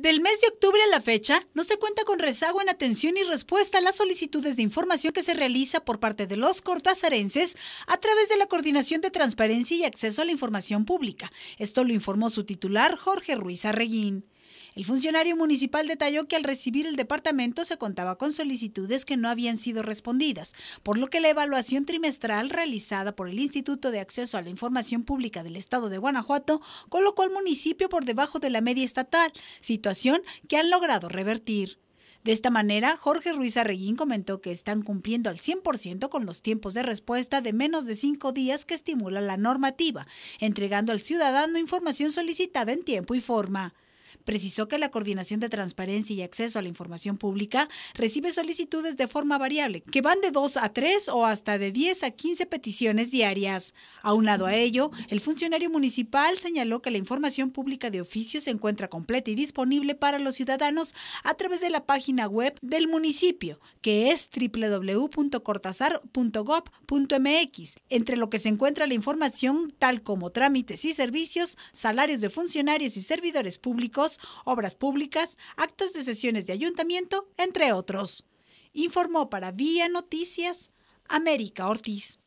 Del mes de octubre a la fecha, no se cuenta con rezago en atención y respuesta a las solicitudes de información que se realiza por parte de los cortazarenses a través de la Coordinación de Transparencia y Acceso a la Información Pública. Esto lo informó su titular, Jorge Ruiz Arreguín. El funcionario municipal detalló que al recibir el departamento se contaba con solicitudes que no habían sido respondidas, por lo que la evaluación trimestral realizada por el Instituto de Acceso a la Información Pública del Estado de Guanajuato colocó al municipio por debajo de la media estatal, situación que han logrado revertir. De esta manera, Jorge Ruiz Arreguín comentó que están cumpliendo al 100% con los tiempos de respuesta de menos de cinco días que estimula la normativa, entregando al ciudadano información solicitada en tiempo y forma. Precisó que la Coordinación de Transparencia y Acceso a la Información Pública recibe solicitudes de forma variable, que van de 2 a 3 o hasta de 10 a 15 peticiones diarias. Aunado a ello, el funcionario municipal señaló que la información pública de oficio se encuentra completa y disponible para los ciudadanos a través de la página web del municipio, que es www.cortazar.gov.mx, entre lo que se encuentra la información tal como trámites y servicios, salarios de funcionarios y servidores públicos, obras públicas, actas de sesiones de ayuntamiento, entre otros. Informó para Vía Noticias América Ortiz.